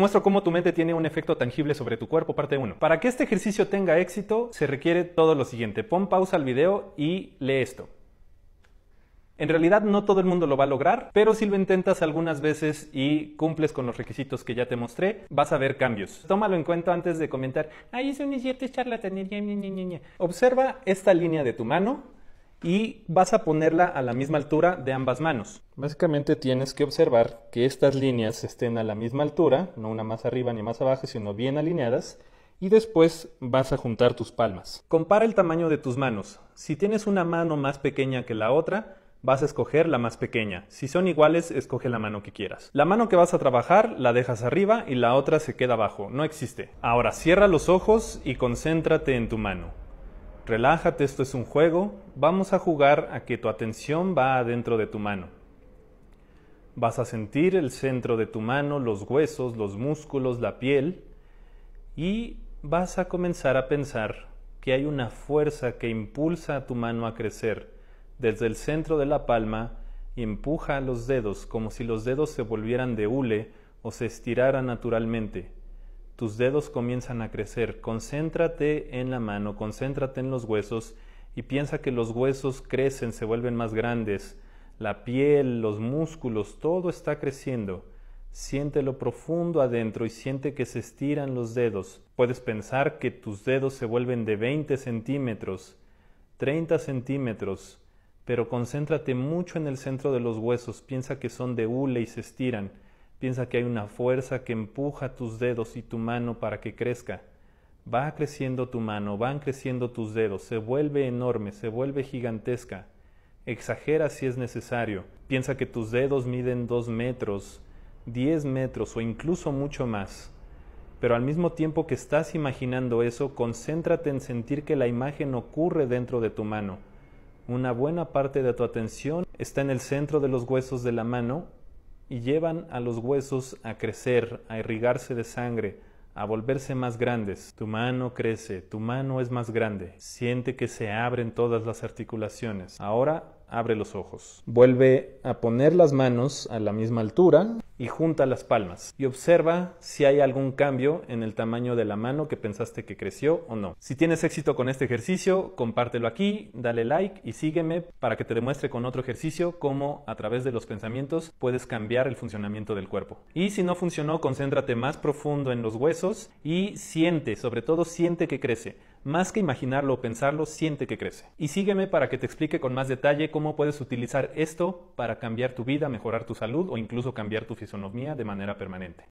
Muestro cómo tu mente tiene un efecto tangible sobre tu cuerpo, parte 1. Para que este ejercicio tenga éxito, se requiere todo lo siguiente. Pon pausa al video y lee esto. En realidad no todo el mundo lo va a lograr, pero si lo intentas algunas veces y cumples con los requisitos que ya te mostré, vas a ver cambios. Tómalo en cuenta antes de comentar, ahí es un es charlatanería, Observa esta línea de tu mano y vas a ponerla a la misma altura de ambas manos. Básicamente tienes que observar que estas líneas estén a la misma altura, no una más arriba ni más abajo, sino bien alineadas, y después vas a juntar tus palmas. Compara el tamaño de tus manos. Si tienes una mano más pequeña que la otra, vas a escoger la más pequeña. Si son iguales, escoge la mano que quieras. La mano que vas a trabajar la dejas arriba y la otra se queda abajo. No existe. Ahora cierra los ojos y concéntrate en tu mano. Relájate, esto es un juego. Vamos a jugar a que tu atención va adentro de tu mano. Vas a sentir el centro de tu mano, los huesos, los músculos, la piel y vas a comenzar a pensar que hay una fuerza que impulsa a tu mano a crecer desde el centro de la palma y empuja los dedos como si los dedos se volvieran de hule o se estiraran naturalmente tus dedos comienzan a crecer. Concéntrate en la mano, concéntrate en los huesos y piensa que los huesos crecen, se vuelven más grandes. La piel, los músculos, todo está creciendo. Siente lo profundo adentro y siente que se estiran los dedos. Puedes pensar que tus dedos se vuelven de 20 centímetros, 30 centímetros, pero concéntrate mucho en el centro de los huesos. Piensa que son de hule y se estiran. Piensa que hay una fuerza que empuja tus dedos y tu mano para que crezca. Va creciendo tu mano, van creciendo tus dedos, se vuelve enorme, se vuelve gigantesca. Exagera si es necesario. Piensa que tus dedos miden dos metros, diez metros o incluso mucho más. Pero al mismo tiempo que estás imaginando eso, concéntrate en sentir que la imagen ocurre dentro de tu mano. Una buena parte de tu atención está en el centro de los huesos de la mano y llevan a los huesos a crecer, a irrigarse de sangre, a volverse más grandes. Tu mano crece, tu mano es más grande. Siente que se abren todas las articulaciones. Ahora abre los ojos. Vuelve a poner las manos a la misma altura y junta las palmas y observa si hay algún cambio en el tamaño de la mano que pensaste que creció o no. Si tienes éxito con este ejercicio, compártelo aquí, dale like y sígueme para que te demuestre con otro ejercicio cómo a través de los pensamientos puedes cambiar el funcionamiento del cuerpo. Y si no funcionó, concéntrate más profundo en los huesos y siente, sobre todo siente que crece más que imaginarlo o pensarlo, siente que crece. Y sígueme para que te explique con más detalle cómo puedes utilizar esto para cambiar tu vida, mejorar tu salud o incluso cambiar tu fisonomía de manera permanente.